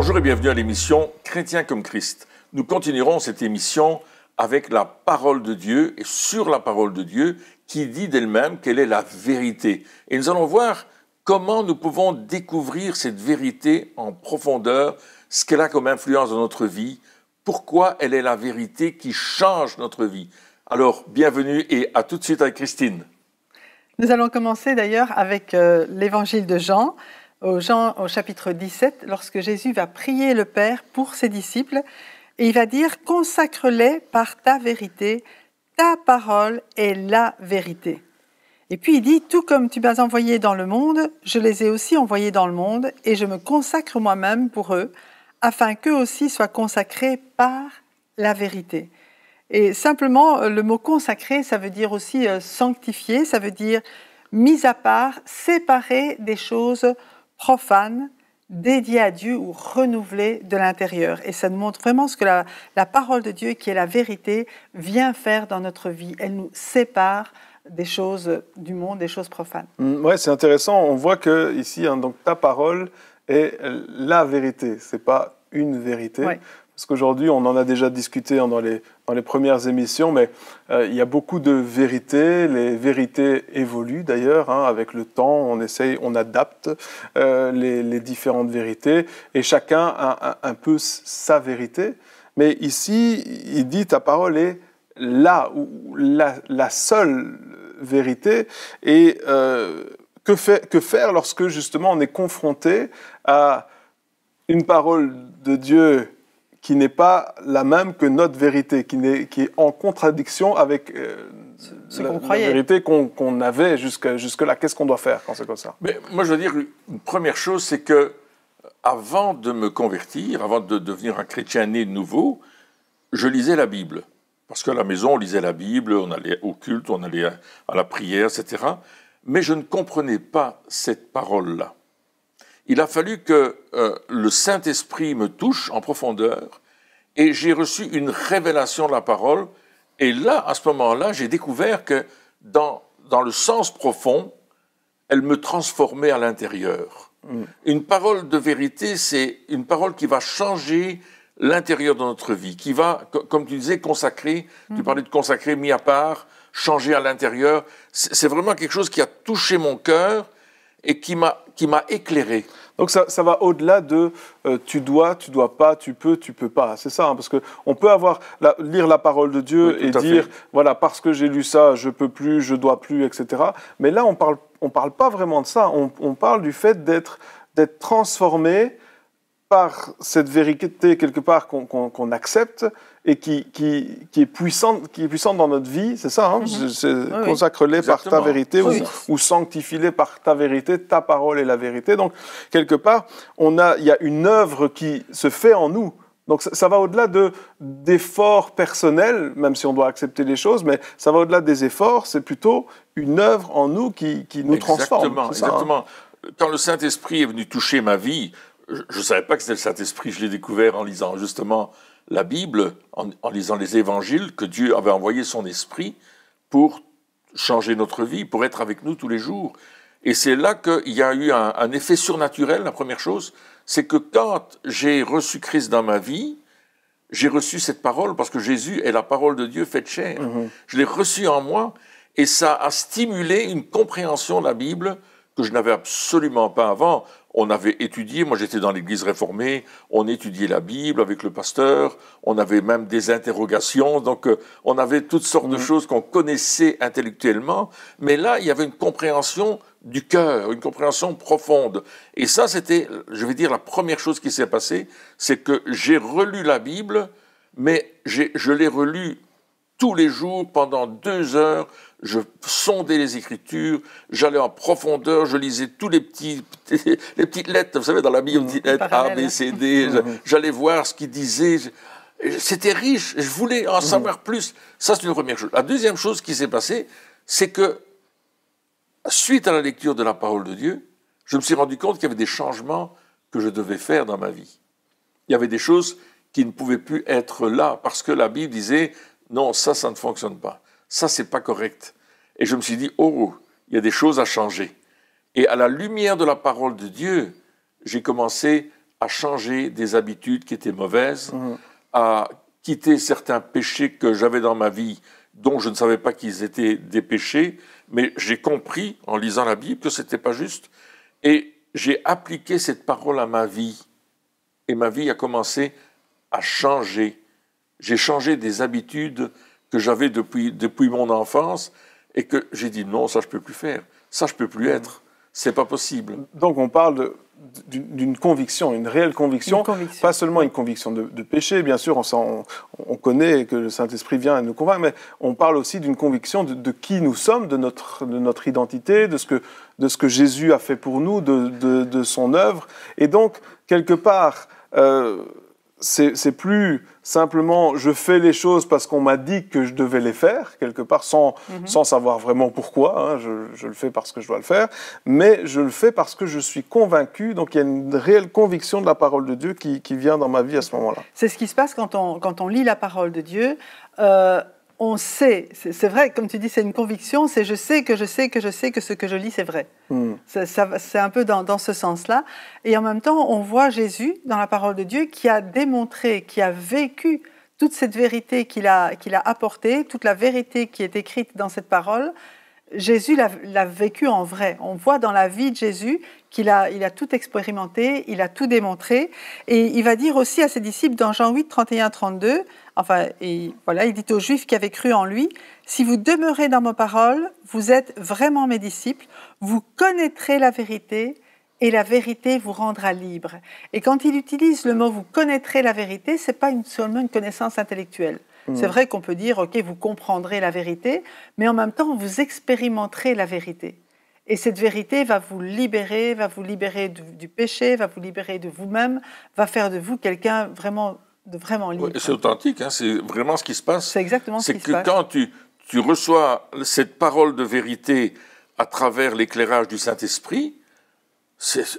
Bonjour et bienvenue à l'émission Chrétien comme Christ. Nous continuerons cette émission avec la parole de Dieu et sur la parole de Dieu qui dit d'elle-même qu'elle est la vérité. Et nous allons voir comment nous pouvons découvrir cette vérité en profondeur, ce qu'elle a comme influence dans notre vie, pourquoi elle est la vérité qui change notre vie. Alors, bienvenue et à tout de suite avec Christine. Nous allons commencer d'ailleurs avec euh, l'évangile de Jean au Jean au chapitre 17, lorsque Jésus va prier le Père pour ses disciples, il va dire consacre-les par ta vérité, ta parole est la vérité. Et puis il dit tout comme tu m'as envoyé dans le monde, je les ai aussi envoyés dans le monde, et je me consacre moi-même pour eux, afin qu'eux aussi soient consacrés par la vérité. Et simplement, euh, le mot consacré, ça veut dire aussi euh, sanctifier », ça veut dire mis à part, séparé des choses profane, dédiée à Dieu ou renouvelée de l'intérieur. Et ça nous montre vraiment ce que la, parole de Dieu, qui est la vérité, vient faire dans notre vie. Elle nous sépare des choses du monde, des choses profanes. Oui, mm, ouais, c'est intéressant. On voit que ici, hein, donc ta parole est la vérité. Ce n'est pas une vérité. Parce qu'aujourd'hui, on en a déjà discuté hein, dans les, dans les premières émissions, mais euh, il y a beaucoup de vérités. Les vérités évoluent d'ailleurs. Hein. avec le temps, on essaye, on adapte euh, les, différentes vérités. Et chacun a un, peu sa vérité. Mais ici, il dit ta parole est là, ou la, la seule vérité. Et euh, que, fait, que faire lorsque justement on est confronté à une parole de Dieu qui n'est pas la même que notre vérité, qui, est, qui est en contradiction avec euh, la, la, vérité qu'on avait jusque-là. Jusque là quest ce qu'on doit faire quand c'est comme ça Mais Moi, je veux dire, une première chose, c'est que avant de me convertir, avant de devenir un chrétien né nouveau, je lisais la Bible. Parce qu'à la maison, on lisait la Bible, on allait au culte, on allait à la prière, etc. Mais je ne comprenais pas cette parole-là il a fallu que euh, le Saint-Esprit me touche en profondeur et j'ai reçu une révélation de la parole. Et là, à ce moment-là, j'ai découvert que dans, le sens profond, elle me transformait à l'intérieur. Mm. Une parole de vérité, c'est une parole qui va changer l'intérieur de notre vie, qui va, comme tu disais, consacrer, tu mm-hmm. parlais de consacrer, mis à part, changer à l'intérieur. C'est vraiment quelque chose qui a touché mon cœur et qui m'a éclairé. Donc ça, va au-delà de euh, tu dois, tu dois pas, tu peux, tu peux pas. C'est ça, hein, parce que on peut avoir lire la parole de Dieu et dire voilà parce que j'ai lu ça, je peux plus, je dois plus, etc. Mais là on parle parle pas vraiment de ça. On, parle du fait d'être transformé par cette vérité quelque part qu'on accepte et qui, qui, qui, est puissante, qui est puissante dans notre vie, c'est ça, hein? Mhm. consacre-les par ta vérité ou, sanctifier sanctifie-les par ta vérité, ta parole est la vérité. Donc, quelque part, on a, il y a une œuvre qui se fait en nous. Donc ça, va au-delà de, d'efforts personnels, même si on doit accepter les choses, mais ça va au-delà des efforts, c'est plutôt une œuvre en nous qui, qui nous transforme. Exactement. Hein. exactement. Quand le Saint-Esprit est venu toucher ma vie, je ne savais pas que c'était le Saint-Esprit, je l'ai découvert en lisant justement la Bible, en, lisant les évangiles, que Dieu avait envoyé son esprit pour changer notre vie, pour être avec nous tous les jours. Et c'est là qu'il y a eu un, effet surnaturel, la première chose, c'est que quand j'ai reçu Christ dans ma vie, j'ai reçu cette parole parce que Jésus est la parole de Dieu faite chair. Mhm. Je l'ai reçue en moi et ça a stimulé une compréhension de la Bible que je n'avais absolument pas avant on avait étudié, moi j'étais dans l'église réformée, on étudiait la Bible avec le pasteur, on avait même des interrogations, donc euh, on avait toutes sortes de mm. choses qu'on connaissait intellectuellement, mais là il y avait une compréhension du cœur, une compréhension profonde. Et ça c'était, je vais dire, la première chose qui s'est passée, c'est que j'ai relu la Bible, mais je l'ai relu tous les jours, pendant deux heures, je sondais les écritures, j'allais en profondeur, je lisais tous les petites lettres, vous savez, dans la lettres, mmh. A, B, C, D, mmh. j'allais voir ce qu'ils disaient. C'était riche, je voulais en mmh. savoir plus. Ça, c'est une première chose. La deuxième chose qui s'est passée, c'est que, suite à la lecture de la parole de Dieu, je me suis rendu compte qu'il y avait des changements que je devais faire dans ma vie. Il y avait des choses qui ne pouvaient plus être là, parce que la Bible disait, non, ça, ça ne fonctionne pas. Ça, c'est pas correct. Et je me suis dit, oh, il y a des choses à changer. Et à la lumière de la parole de Dieu, j'ai commencé à changer des habitudes qui étaient mauvaises, mmh. à quitter certains péchés que j'avais dans ma vie, dont je ne savais pas qu'ils étaient des péchés, mais j'ai compris en lisant la Bible que ce n'était pas juste, et j'ai appliqué cette parole à ma vie, et ma vie a commencé à changer j'ai changé des habitudes que j'avais depuis, depuis mon enfance et que j'ai dit non, ça je peux plus faire, ça je peux plus mm. être, c'est pas possible. Donc on parle d'une conviction, une réelle conviction, pas seulement une conviction de, péché, bien sûr, on, on, on connaît que le Saint-Esprit vient et nous convainc, mais on parle aussi d'une conviction de, qui nous sommes, de notre, de notre identité, de ce, que, de ce que Jésus a fait pour nous, de, de, son œuvre. Et donc, quelque part, euh, c'est plus simplement je fais les choses parce qu'on m'a dit que je devais les faire, quelque part, sans, mhm. sans savoir vraiment pourquoi. Hein. je, le fais parce que je dois le faire, mais je le fais parce que je suis convaincu. Donc il y a une réelle conviction de la parole de Dieu qui, vient dans ma vie à ce moment-là. C'est ce qui se passe quand on, quand on lit la parole de Dieu. Euh, on sait, c'est vrai, comme tu dis, c'est une conviction, c'est je sais que je sais que je sais que ce que je lis, c'est vrai. Hmm. C'est un peu dans, ce sens-là. Et en même temps, on voit Jésus, dans la parole de Dieu, qui a démontré, qui a vécu toute cette vérité qu'il a, qu'il a apportée, toute la vérité qui est écrite dans cette parole. Jésus l'a vécu en vrai. On voit dans la vie de Jésus qu'il a, il a tout expérimenté, il a tout démontré. Et il va dire aussi à ses disciples dans Jean 8, 31, 32, enfin, voilà, il dit aux Juifs qui avaient cru en lui, Si vous demeurez dans ma parole, vous êtes vraiment mes disciples, vous connaîtrez la vérité, et la vérité vous rendra libre. Et quand il utilise le mot vous connaîtrez la vérité, c'est pas seulement une connaissance intellectuelle. Mmh. C'est vrai qu'on peut dire, ok, vous comprendrez la vérité, mais en même temps, vous expérimenterez la vérité. Et cette vérité va vous libérer, va vous libérer du, péché, va vous libérer de vous-même, va faire de vous quelqu'un vraiment, de vraiment libre. c'est authentique, hein, c'est vraiment ce qui se passe. C'est exactement ce qui se passe. C'est que quand tu, reçois cette parole de vérité à travers l'éclairage du Saint-Esprit,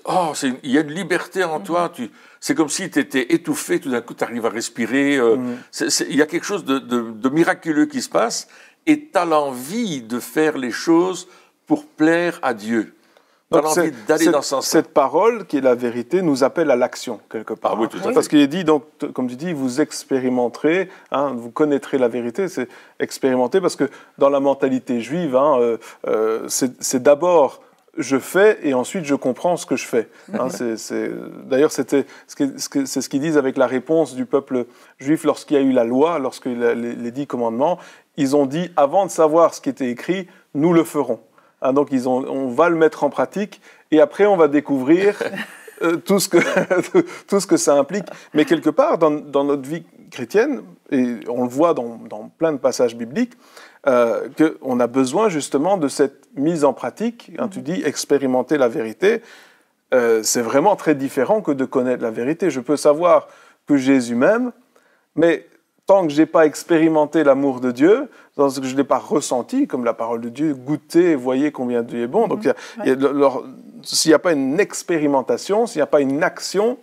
oh, il y a une liberté en mhm. toi. c'est comme si tu étais étouffé, tout d'un coup tu arrives à respirer. Euh, mhm. il y a quelque chose de, de, miraculeux qui se passe et tu as l'envie de faire les choses pour plaire à Dieu. d'aller dans cette parole qui est la vérité nous appelle à l'action quelque part. Ah hein. Parce qu'il est dit donc comme tu dis vous expérimenterez, hein, vous connaîtrez la vérité, c'est expérimenter parce que dans la mentalité juive hein, euh, euh, c'est d'abord je fais et ensuite je comprends ce que je fais. Mhm. D'ailleurs, c'était c'est ce qu'ils disent avec la réponse du peuple juif lorsqu'il y a eu la loi, lorsqu'il les, les dix commandements, ils ont dit avant de savoir ce qui était écrit, nous le ferons. Hein, donc ils ont, on va le mettre en pratique et après on va découvrir euh, tout, ce que, tout ce que ça implique. Mais quelque part, dans, notre vie chrétienne, et on le voit dans, plein de passages bibliques, euh, qu'on a besoin justement de cette mise en pratique. tu mhm. dis expérimenter la vérité. Euh, c'est vraiment très différent que de connaître la vérité. Je peux savoir que Jésus m'aime, mais tant que j'ai pas expérimenté l'amour de Dieu, tant que je l'ai pas ressenti, comme la parole de Dieu, goûter voyez combien Dieu est bon. Donc, mhm. s'il n'y a pas une expérimentation, s'il n'y a pas une action,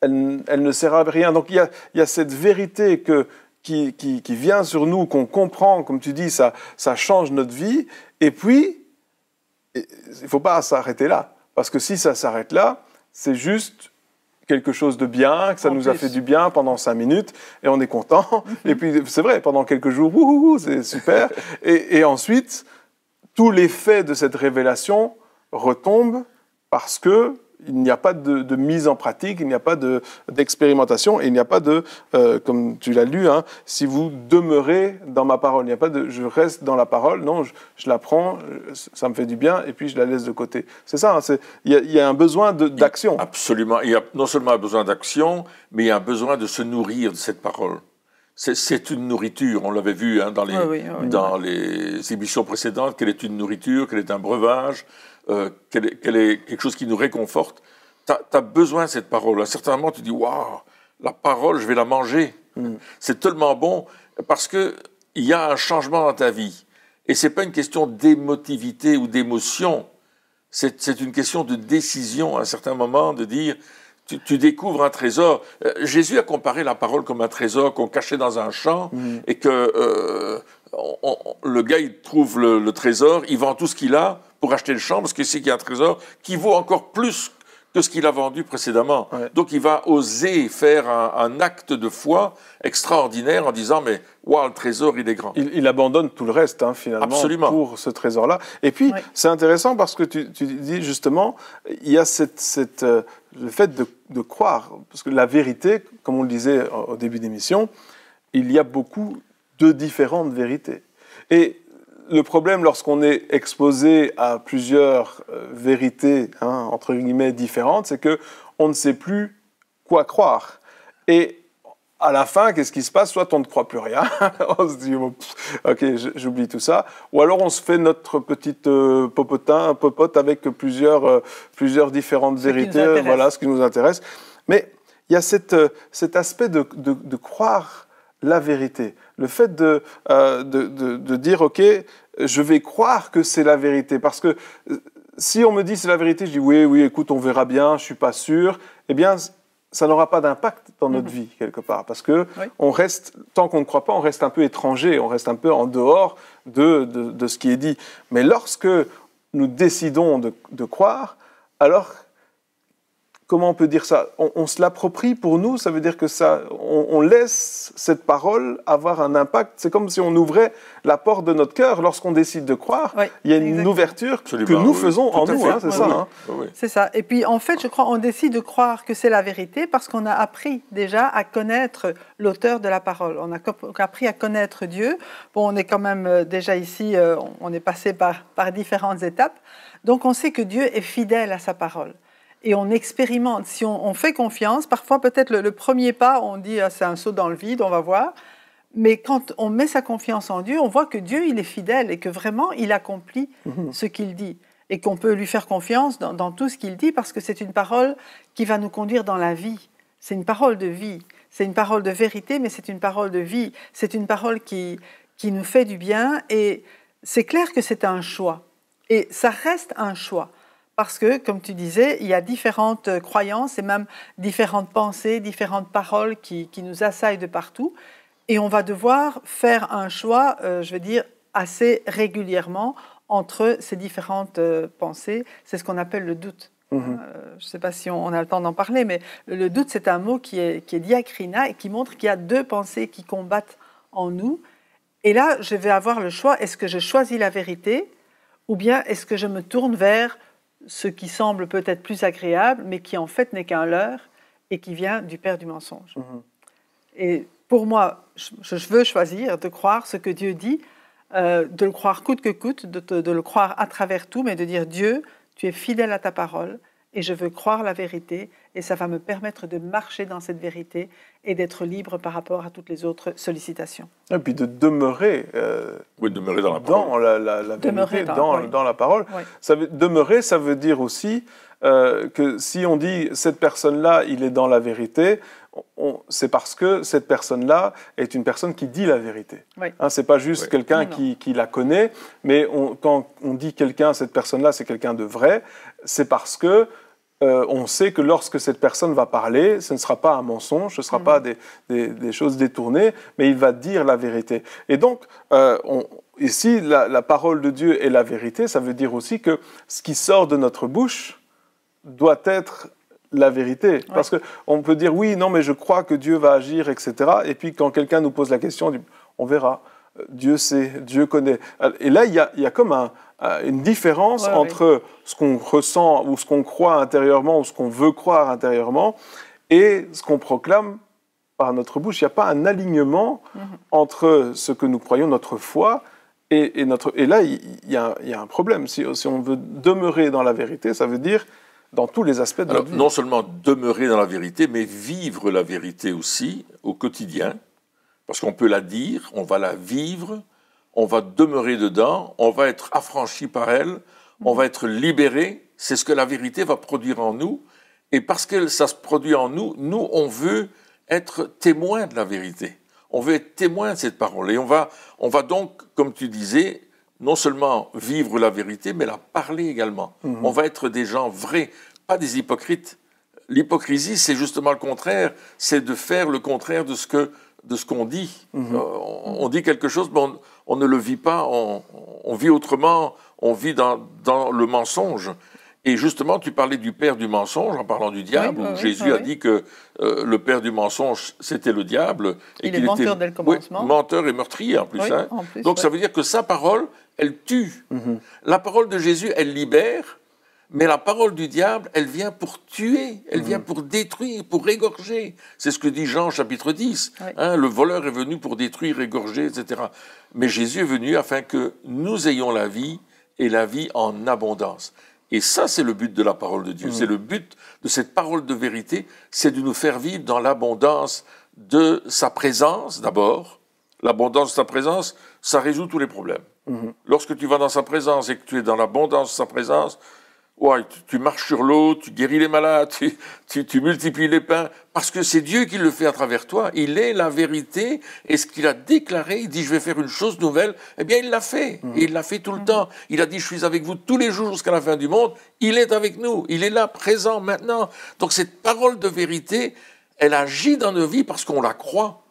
elle, ne sert à rien. Donc, il y a, cette vérité que, qui, vient sur nous, qu'on comprend, comme tu dis, ça, ça change notre vie. Et puis, il faut pas s'arrêter là, parce que si ça s'arrête là, c'est juste quelque chose de bien, que ça nous a fait du bien pendant cinq minutes, et on est content. et puis, c'est vrai, pendant quelques jours, c'est super. et, ensuite, tous les l'effet de cette révélation retombent parce que il n'y a pas de, mise en pratique, il n'y a pas d'expérimentation, et il n'y a pas de, euh, comme tu l'as lu, hein, si vous demeurez dans ma parole, il n'y a pas de je reste dans la parole, non, je, je, la prends, ça me fait du bien, et puis je la laisse de côté. C'est ça, hein, il, y a, un besoin d'action. Absolument, il y a non seulement un besoin d'action, mais il y a un besoin de se nourrir de cette parole. C'est une nourriture, on l'avait vu hein, dans, les, dans les émissions précédentes, qu'elle est une nourriture, qu'elle est un breuvage, euh, qu'elle, est quelque chose qui nous réconforte. Tu as, besoin de cette parole. À un certain moment, tu dis Waouh, la parole, je vais la manger. Mm. C'est tellement bon parce qu'il y a un changement dans ta vie. Et ce n'est pas une question d'émotivité ou d'émotion. C'est une question de décision à un certain moment, de dire tu, découvres un trésor. Euh, Jésus a comparé la parole comme un trésor qu'on cachait dans un champ mm. et que euh, le gars il trouve le, trésor, il vend tout ce qu'il a pour acheter le champ, parce qu'il sait qu'il y a un trésor qui vaut encore plus que ce qu'il a vendu précédemment. Donc il va oser faire un, acte de foi extraordinaire en disant mais waouh le trésor il est grand. Il, abandonne tout le reste hein, finalement pour ce trésor là. Et puis c'est intéressant parce que tu, dis justement il y a cette, euh, le fait de, croire parce que la vérité comme on le disait au début d'émission il y a beaucoup de différentes vérités et le problème lorsqu'on est exposé à plusieurs euh, vérités, hein, entre guillemets, différentes, c'est que on ne sait plus quoi croire. Et à la fin, qu'est-ce qui se passe Soit on ne croit plus rien, on se dit ok j'oublie tout ça, ou alors on se fait notre petite euh, popotin, popote avec plusieurs, euh, plusieurs différentes vérités, voilà ce qui nous intéresse. Mais il y a cette, cet aspect de, de, de croire la vérité. Le fait euh, de, de, dire, OK, je vais croire que c'est la vérité. Parce que euh, si on me dit c'est la vérité, je dis, oui, oui, écoute, on verra bien, je suis pas sûr. Eh bien, ça n'aura pas d'impact dans notre mhm. vie quelque part parce que on reste tant qu'on ne croit pas on reste un peu étranger on reste un peu en dehors de, ce qui est dit mais lorsque nous décidons de, de croire alors comment on peut dire ça on, se l'approprie pour nous, ça veut dire que ça, on, laisse cette parole avoir un impact. C'est comme si on ouvrait la porte de notre cœur lorsqu'on décide de croire. il y a une ouverture que nous faisons en nous, hein, c'est ça. Hein. C'est ça. Et puis en fait, je crois, on décide de croire que c'est la vérité parce qu'on a appris déjà à connaître l'auteur de la parole. On a appris à connaître Dieu. Bon, on est quand même euh, déjà ici, euh, on est passé par différentes étapes. Donc on sait que Dieu est fidèle à sa parole et on expérimente. Si on, fait confiance, parfois peut-être le, premier pas, on dit ah, c'est un saut dans le vide, on va voir. Mais quand on met sa confiance en Dieu, on voit que Dieu, il est fidèle et que vraiment, il accomplit mhm. ce qu'il dit. Et qu'on peut lui faire confiance dans, tout ce qu'il dit parce que c'est une parole qui va nous conduire dans la vie. C'est une parole de vie. C'est une parole de vérité, mais c'est une parole de vie. C'est une parole qui nous fait du bien. Et c'est clair que c'est un choix. Et ça reste un choix parce que, comme tu disais, il y a différentes euh, croyances et même différentes pensées, différentes paroles qui, nous assaillent de partout. Et on va devoir faire un choix, euh, je veux dire, assez régulièrement entre ces différentes euh, pensées. C'est ce qu'on appelle le doute. Mhm. je ne sais pas si on, a le temps d'en parler, mais le doute, c'est un mot qui est, qui est diacrina et qui montre qu'il y a deux pensées qui combattent en nous. Et là, je vais avoir le choix, est-ce que je choisis la vérité ou bien est-ce que je me tourne vers ce qui semble peut-être plus agréable, mais qui en fait n'est qu'un leurre et qui vient du père du mensonge. Mhm. Et pour moi, je, veux choisir de croire ce que Dieu dit, euh, de le croire coûte que coûte, de, le croire à travers tout, mais de dire Dieu, tu es fidèle à ta parole, et je veux croire la vérité et ça va me permettre de marcher dans cette vérité et d'être libre par rapport à toutes les autres sollicitations. Et puis de demeurer, euh, oui, demeurer dans la parole. la, vérité, dans, la parole. Ça demeurer, ça veut dire aussi euh, que si on dit cette personne-là, il est dans la vérité, c'est parce que cette personne-là est une personne qui dit la vérité. Oui. Hein, c'est pas juste quelqu'un qui, la connaît, mais quand on dit quelqu'un, cette personne-là, c'est quelqu'un de vrai, c'est parce que euh, on sait que lorsque cette personne va parler, ce ne sera pas un mensonge, ce ne sera mm. pas des, choses détournées, mais il va dire la vérité. Et donc, euh, ici, la, parole de Dieu est la vérité, ça veut dire aussi que ce qui sort de notre bouche doit être la vérité. Parce qu'on peut dire oui, non, mais je crois que Dieu va agir, etc. Et puis quand quelqu'un nous pose la question, on verra. Dieu sait, Dieu connaît. Et là, il y a, comme une différence entre ce qu'on ressent ou ce qu'on croit intérieurement ou ce qu'on veut croire intérieurement et ce qu'on proclame par notre bouche. Il n'y a pas un alignement mm-hmm. entre ce que nous croyons, notre foi, et, notre... et là, il y, a, un problème. Si, on veut demeurer dans la vérité, ça veut dire dans tous les aspects de la vie. Non seulement demeurer dans la vérité, mais vivre la vérité aussi au quotidien. Parce qu'on peut la dire, on va la vivre, on va demeurer dedans, on va être affranchi par elle, on va être libéré. C'est ce que la vérité va produire en nous. Et parce que ça se produit en nous, nous, on veut être témoin de la vérité. On veut être témoin de cette parole. Et on va, on va donc, comme tu disais, non seulement vivre la vérité, mais la parler également. Mhm. On va être des gens vrais, pas des hypocrites. L'hypocrisie, c'est justement le contraire, c'est de faire le contraire de ce que de ce qu'on dit. Mhm. Euh, on, dit quelque chose, mais on, ne le vit pas, on, vit autrement, on vit dans, le mensonge. Et justement, tu parlais du père du mensonge en parlant du diable, où Jésus a dit que euh, le père du mensonge, c'était le diable. Et il est menteur était, le menteur et meurtrier en plus. Hein. Donc ça veut dire que sa parole, elle tue. Mhm. La parole de Jésus, elle libère, mais la parole du diable, elle vient pour tuer, elle vient mm. pour détruire, pour égorger. C'est ce que dit Jean chapitre 10. Hein, le voleur est venu pour détruire, égorger, etc. Mais Jésus est venu afin que nous ayons la vie et la vie en abondance. Et ça, c'est le but de la parole de Dieu. Mm. C'est le but de cette parole de vérité, c'est de nous faire vivre dans l'abondance de sa présence d'abord. L'abondance de sa présence, ça résout tous les problèmes. Mm-hmm. Lorsque tu vas dans sa présence et que tu es dans l'abondance de sa présence, Ouais, tu, marches sur l'eau, tu guéris les malades, tu, multiplies les pains, parce que c'est Dieu qui le fait à travers toi. Il est la vérité, et ce qu'il a déclaré, il dit je vais faire une chose nouvelle, eh bien il l'a fait, mhm. il l'a fait tout le temps. Il a dit je suis avec vous tous les jours jusqu'à la fin du monde, il est avec nous, il est là, présent, maintenant. Donc cette parole de vérité, elle agit dans nos vies parce qu'on la croit.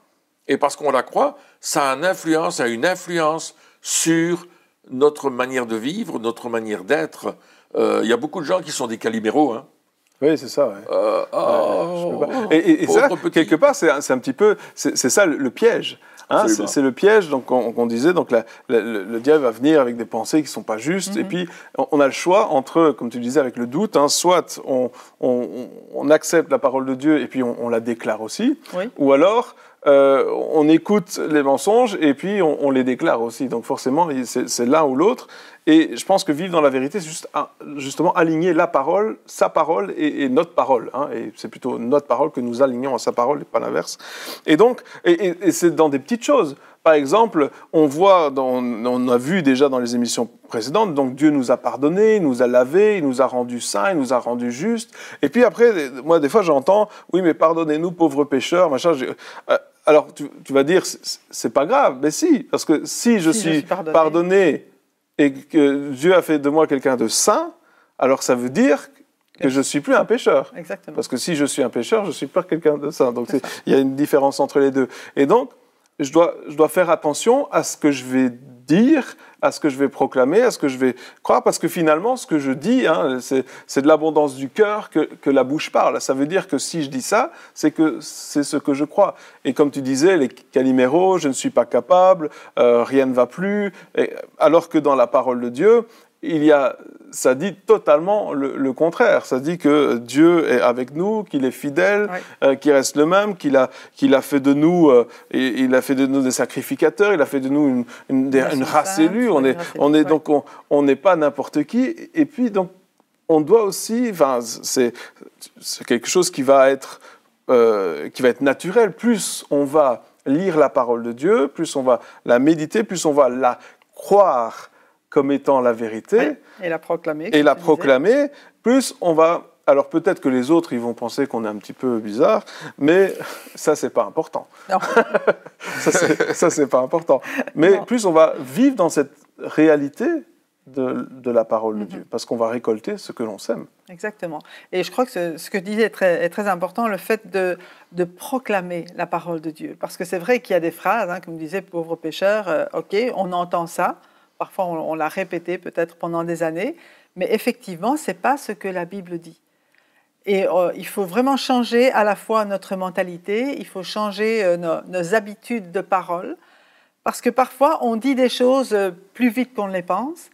Et parce qu'on la croit, ça a une influence, ça a une influence sur notre manière de vivre, notre manière d'être. Euh, il y a beaucoup de gens qui sont des caliméros. Hein. Oui, c'est ça. et, ça, quelque part, c'est un, petit peu, c'est ça le, piège. Hein. c'est le piège. Donc, disait, donc le, diable va venir avec des pensées qui sont pas justes. Et mhm. puis, on, a le choix entre, comme tu disais, avec le doute. Hein, soit on, accepte la parole de Dieu et puis on, la déclare aussi, ou alors. Euh, on écoute les mensonges et puis on, les déclare aussi. Donc forcément, c'est l'un ou l'autre. Et je pense que vivre dans la vérité, c'est juste justement aligner la parole, sa parole et, notre parole. Hein, et c'est plutôt notre parole que nous alignons à sa parole et pas l'inverse. Et donc, et, c'est dans des petites choses. Par exemple, on voit, on a vu déjà dans les émissions précédentes, donc Dieu nous a pardonné, il nous a lavé, il nous a rendu sains, il nous a rendu justes. Et puis après, moi des fois j'entends, oui mais pardonnez-nous pauvres pécheurs, machin. Euh, alors tu, vas dire, c'est pas grave, mais si, parce que si je suis, pardonné et que Dieu a fait de moi quelqu'un de saint, alors ça veut dire que je suis plus un pêcheur. Exactement. Parce que si je suis un pêcheur, je suis pas quelqu'un de saint. Donc il y a une différence entre les deux. Et donc, je dois, faire attention à ce que je vais dire, à ce que je vais proclamer, à ce que je vais croire, parce que finalement, ce que je dis, hein, c'est de l'abondance du cœur que, la bouche parle. Ça veut dire que si je dis ça, c'est que c'est ce que je crois. Et comme tu disais, les caliméros, je ne suis pas capable, euh, rien ne va plus, alors que dans la parole de Dieu, il y a, ça dit totalement le, contraire. Ça dit que Dieu est avec nous, qu'il est fidèle, euh, qu'il reste le même, qu'il a, qu'il a fait de nous, euh, il a fait de nous des sacrificateurs, il a fait de nous une, race élue. On est, on est donc on n'est pas n'importe qui. Et puis donc on doit aussi, enfin, c'est quelque chose qui va être euh, qui va être naturel. Plus on va lire la parole de Dieu, plus on va la méditer, plus on va la croire comme étant la vérité. et la proclamer. Et la proclamer. Plus on va. Alors peut-être que les autres, ils vont penser qu'on est un petit peu bizarre, mais ça, c'est pas important. Non. ça, c'est pas important. Mais plus on va vivre dans cette réalité de, la parole de mm-hmm. Dieu, parce qu'on va récolter ce que l'on sème. Exactement. Et je crois que ce, que tu disais est très, important, le fait de, proclamer la parole de Dieu. Parce que c'est vrai qu'il y a des phrases, hein, comme disait pauvre pécheur, euh, ok, on entend ça, parfois on, l'a répété peut-être pendant des années, mais effectivement, ce n'est pas ce que la Bible dit. Et euh, il faut vraiment changer à la fois notre mentalité, il faut changer euh, nos, habitudes de parole, parce que parfois on dit des choses euh, plus vite qu'on ne les pense,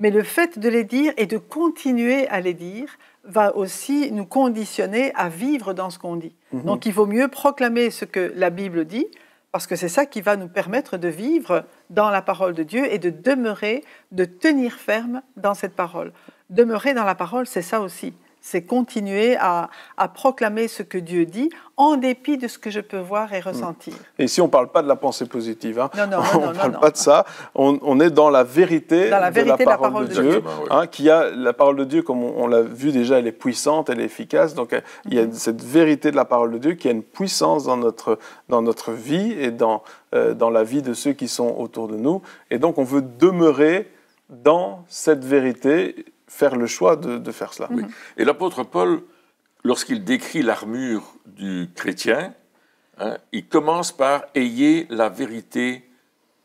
mais le fait de les dire et de continuer à les dire va aussi nous conditionner à vivre dans ce qu'on dit. Mhm. Donc il vaut mieux proclamer ce que la Bible dit, parce que c'est ça qui va nous permettre de vivre dans la parole de Dieu et de demeurer, de tenir ferme dans cette parole. Demeurer dans la parole, c'est ça aussi c'est continuer à, proclamer ce que Dieu dit en dépit de ce que je peux voir et hmm. ressentir. Et ici, on ne parle pas de la pensée positive, hein. non, non, non, on ne parle pas de ça, on, est dans la vérité, de, la parole de, Dieu, hein, qui a, la parole de Dieu, comme on, l'a vu déjà, elle est puissante, elle est efficace, donc euh, il y a mm-hmm. cette vérité de la parole de Dieu qui a une puissance dans notre, dans notre vie et dans, euh, dans la vie de ceux qui sont autour de nous, et donc on veut demeurer dans cette vérité faire le choix de, faire cela. Et l'apôtre Paul, lorsqu'il décrit l'armure du chrétien, hein, il commence par ayez la vérité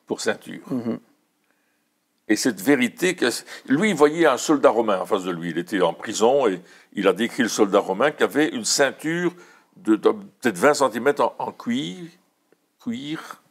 pour ceinture. Mhm. Et cette vérité, lui, il voyait un soldat romain en face de lui. Il était en prison et il a décrit le soldat romain qui avait une ceinture de, peut-être 20 cm en, cuir, cuir,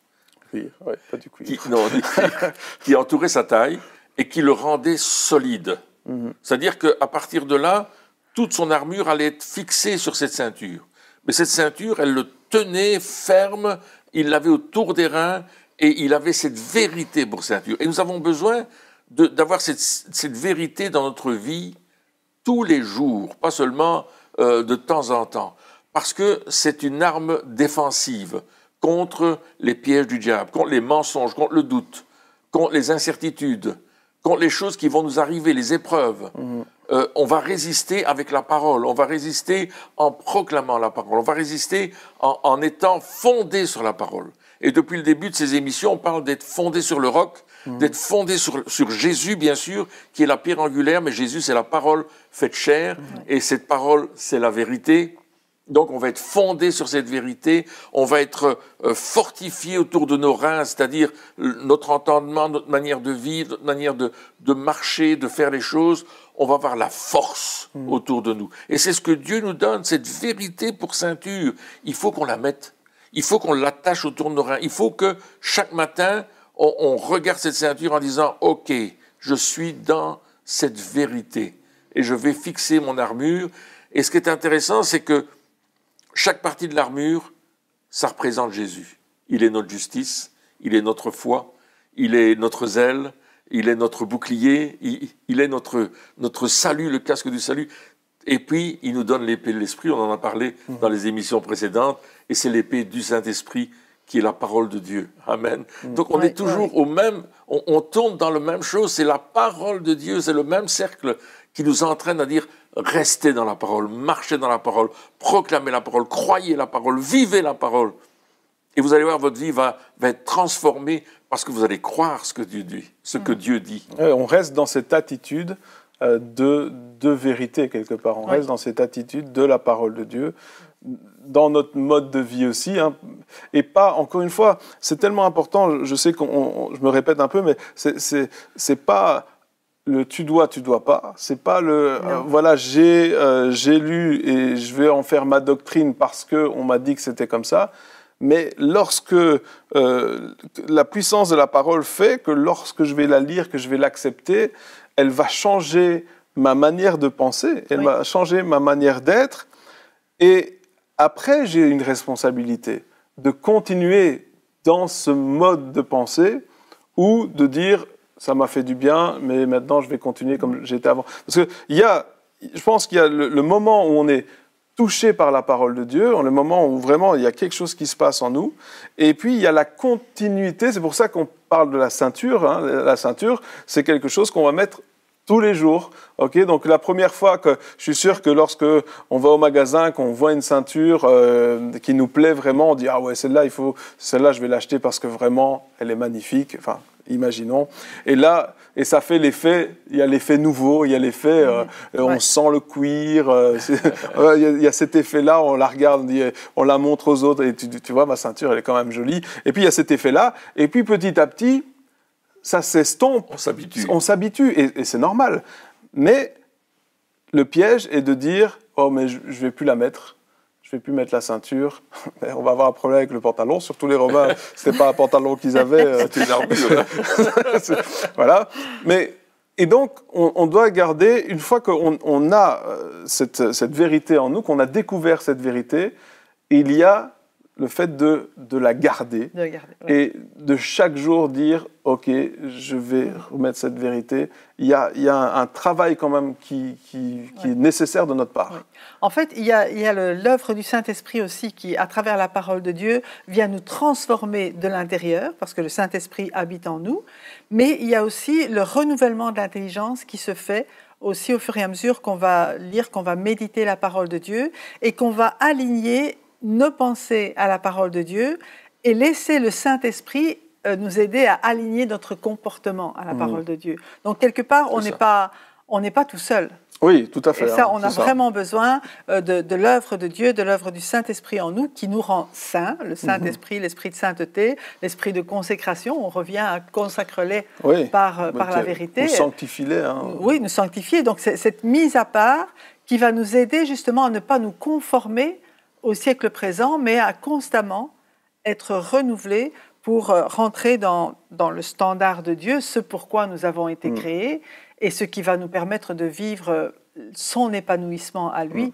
cuir pas du cuir. non, cuir, qui entourait sa taille et qui le rendait solide. Mhm. C'est-à-dire qu'à partir de là, toute son armure allait être fixée sur cette ceinture. Mais cette ceinture, elle le tenait ferme, il l'avait autour des reins, et il avait cette vérité pour ceinture. Et nous avons besoin d'avoir cette, vérité dans notre vie tous les jours, pas seulement euh, de temps en temps, parce que c'est une arme défensive contre les pièges du diable, contre les mensonges, contre le doute, contre les incertitudes quand les choses qui vont nous arriver, les épreuves, mhm. euh, on va résister avec la parole, on va résister en proclamant la parole, on va résister en, étant fondé sur la parole. Et depuis le début de ces émissions, on parle d'être fondé sur le roc, mhm. d'être fondé sur, sur, Jésus, bien sûr, qui est la pierre angulaire, mais Jésus, c'est la parole faite chair, mhm. et cette parole, c'est la vérité. Donc on va être fondé sur cette vérité, on va être euh, fortifié autour de nos reins, c'est-à-dire notre entendement, notre manière de vivre, notre manière de, marcher, de faire les choses. On va avoir la force hmm. autour de nous. Et c'est ce que Dieu nous donne, cette vérité pour ceinture. Il faut qu'on la mette. Il faut qu'on l'attache autour de nos reins. Il faut que chaque matin, on regarde cette ceinture en disant, OK, je suis dans cette vérité. Et je vais fixer mon armure. Et ce qui est intéressant, c'est que chaque partie de l'armure, ça représente Jésus. Il est notre justice, il est notre foi, il est notre zèle, il est notre bouclier, il, est notre, notre salut, le casque du salut. Et puis, il nous donne l'épée de l'Esprit, on en a parlé mhm. dans les émissions précédentes, et c'est l'épée du Saint-Esprit qui est la parole de Dieu. Amen. Mhm. Donc on est toujours au même, on, on, tourne dans le même chose, c'est la parole de Dieu, c'est le même cercle qui nous entraîne à dire restez dans la parole, marchez dans la parole, proclamez la parole, croyez la parole, vivez la parole. Et vous allez voir, votre vie va, être transformée parce que vous allez croire ce que Dieu dit. Ce que Dieu dit. Euh, on reste dans cette attitude euh, de, de, vérité quelque part. On reste dans cette attitude de la parole de Dieu, dans notre mode de vie aussi. Hein. Et pas, encore une fois, c'est tellement important, je sais qu'on, je me répète un peu, mais c'est pas le tu dois, tu dois pas. C'est pas le euh, voilà, j'ai euh, j'ai lu et je vais en faire ma doctrine parce que on m'a dit que c'était comme ça. Mais lorsque euh, la puissance de la parole fait que lorsque je vais la lire, que je vais l'accepter, elle va changer ma manière de penser, elle va changer ma manière d'être. Et après, j'ai une responsabilité de continuer dans ce mode de pensée ou de dire ça m'a fait du bien, mais maintenant je vais continuer comme j'étais avant. Parce que il y a, je pense qu'il y a le, moment où on est touché par la parole de Dieu, le moment où vraiment il y a quelque chose qui se passe en nous, et puis il y a la continuité. C'est pour ça qu'on parle de la ceinture. Hein. La ceinture, c'est quelque chose qu'on va mettre tous les jours. Ok, donc la première fois que je suis sûr que lorsque on va au magasin, qu'on voit une ceinture euh, qui nous plaît vraiment, on dit ah ouais celle-là il faut, celle-là je vais l'acheter parce que vraiment elle est magnifique. Enfin imaginons. Et là, et ça fait l'effet, il y a l'effet nouveau, il y a l'effet, euh, mm. on sent le cuir, euh, il, y a, cet effet-là, on la regarde, on, la montre aux autres, et tu, tu, vois, ma ceinture, elle est quand même jolie. Et puis il y a cet effet-là, et puis petit à petit, ça s'estompe. On s'habitue. On s'habitue, et, et c'est normal. Mais le piège est de dire, oh mais je ne vais plus la mettre je vais plus mettre la ceinture. On va avoir un problème avec le pantalon. Surtout les Romains, c'était pas un pantalon qu'ils avaient. Euh, voilà. Mais et donc, on, doit garder, une fois qu'on a euh, cette, cette, vérité en nous, qu'on a découvert cette vérité, il y a le fait de, la garder, et de chaque jour dire ok je vais remettre cette vérité il y a, un, travail quand même qui, est nécessaire de notre part en fait il y a, l'œuvre du Saint-Esprit aussi qui à travers la parole de Dieu vient nous transformer de l'intérieur parce que le Saint-Esprit habite en nous mais il y a aussi le renouvellement de l'intelligence qui se fait aussi au fur et à mesure qu'on va lire, qu'on va méditer la parole de Dieu et qu'on va aligner ne pensées à la parole de Dieu et laisser le Saint-Esprit euh, nous aider à aligner notre comportement à la mm. parole de Dieu. Donc quelque part, on n'est pas, on n'est pas tout seul. Oui, tout à fait. ça, hein, on a vraiment besoin euh, de, de l'œuvre de Dieu, de l'œuvre du Saint-Esprit en nous, qui nous rend saints. Le mhm. Saint-Esprit, l'esprit de sainteté, l'esprit de consécration. On revient à consacrer les par, euh, par la vérité. Nous sanctifier les hein. Oui, nous sanctifier. Donc, c'est cette mise à part qui va nous aider justement à ne pas nous conformer au siècle présent, mais à constamment être renouvelé pour euh, rentrer dans, le standard de Dieu, ce pourquoi nous avons été mm. créés et ce qui va nous permettre de vivre euh, son épanouissement à lui. Mm.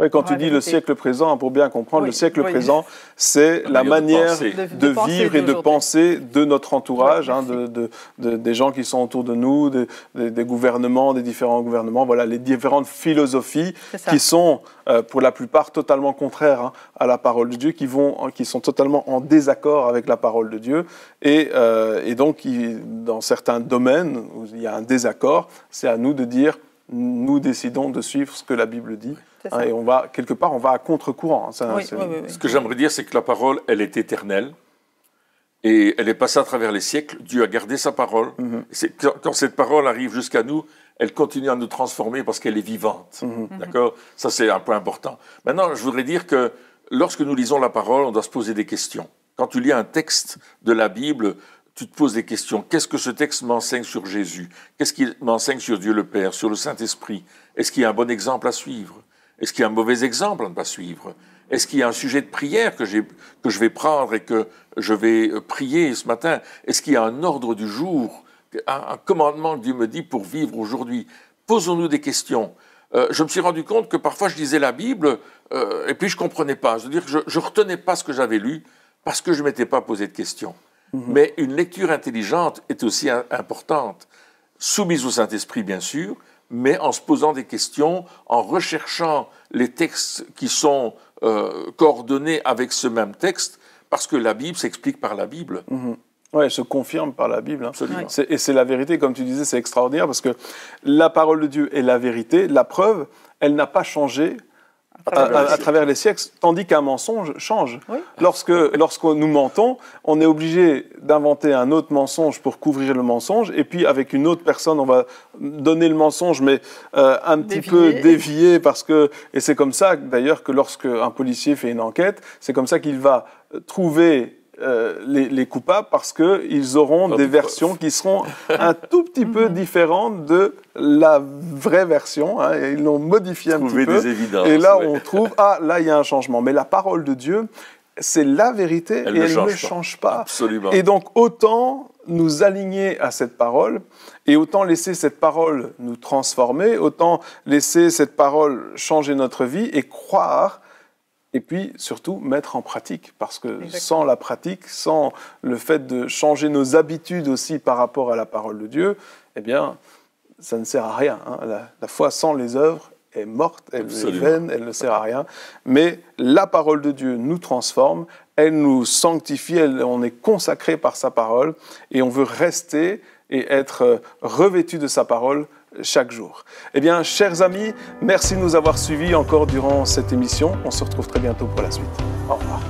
Oui, quand tu dis le siècle présent, hein, pour bien comprendre, le siècle présent, c'est la manière de, vivre et de penser de notre entourage, hein, des gens qui sont autour de nous, des, gouvernements, des différents gouvernements, voilà, les différentes philosophies qui sont euh, pour la plupart totalement contraires hein, à la parole de Dieu, qui, vont, qui sont totalement en désaccord avec la parole de Dieu. Et, euh, et donc, dans certains domaines où il y a un désaccord, c'est à nous de dire, nous décidons de suivre ce que la Bible dit. Hein, et on va, quelque part, on va à contre-courant. Hein, ce que j'aimerais dire, c'est que la parole, elle est éternelle. Et elle est passée à travers les siècles. Dieu a gardé sa parole. Mhm. quand, cette parole arrive jusqu'à nous, elle continue à nous transformer parce qu'elle est vivante. Mhm. Mhm. D'accord Ça, c'est un point important. Maintenant, je voudrais dire que lorsque nous lisons la parole, on doit se poser des questions. Quand tu lis un texte de la Bible, tu te poses des questions. Qu'est-ce que ce texte m'enseigne sur Jésus Qu'est-ce qu'il m'enseigne sur Dieu le Père, sur le Saint-Esprit Est-ce qu'il y a un bon exemple à suivre est-ce qu'il y a un mauvais exemple à ne pas suivre Est-ce qu'il y a un sujet de prière que, je vais prendre et que je vais euh, prier ce matin Est-ce qu'il y a un ordre du jour, un, commandement que Dieu me dit pour vivre aujourd'hui Posons-nous des questions. Euh, je me suis rendu compte que parfois je lisais la Bible euh, et puis je ne comprenais pas. Je veux dire, je, retenais pas ce que j'avais lu parce que je m'étais pas posé de questions. Mhm. Mais une lecture intelligente est aussi importante, soumise au Saint-Esprit bien sûr, mais en se posant des questions, en recherchant les textes qui sont euh, coordonnés avec ce même texte, parce que la Bible s'explique par la Bible. Mhm. Oui, elle se confirme par la Bible. Hein. Absolument. Et c'est la vérité, comme tu disais, c'est extraordinaire parce que la parole de Dieu est la vérité. La preuve, elle n'a pas changé à travers, les siècles, tandis qu'un mensonge change. Lorsque, lorsque nous mentons, on est obligé d'inventer un autre mensonge pour couvrir le mensonge, et puis avec une autre personne, on va donner le mensonge, mais euh, un petit peu dévié, parce que et c'est comme ça d'ailleurs que lorsque un policier fait une enquête, c'est comme ça qu'il va trouver euh, les, coupables parce qu'ils auront des versions qui seront un tout petit peu mhm. différentes de la vraie version. Hein, ils l'ont modifié un petit peu. Et là, on trouve, ah, là, il y a un changement. Mais la parole de Dieu, c'est la vérité et ne elle ne change pas. Absolument. Et donc, autant nous aligner à cette parole et autant laisser cette parole nous transformer, autant laisser cette parole changer notre vie et croire et puis surtout mettre en pratique, parce que sans la pratique, sans le fait de changer nos habitudes aussi par rapport à la parole de Dieu, eh bien, ça ne sert à rien. Hein. La, foi sans les œuvres est morte, elle est vaine, elle ne sert à rien. Mais la parole de Dieu nous transforme, elle nous sanctifie, on est consacré par sa parole, et on veut rester et être revêtu de sa parole chaque jour. Eh bien, chers amis, merci de nous avoir suivis encore durant cette émission. On se retrouve très bientôt pour la suite. Au revoir.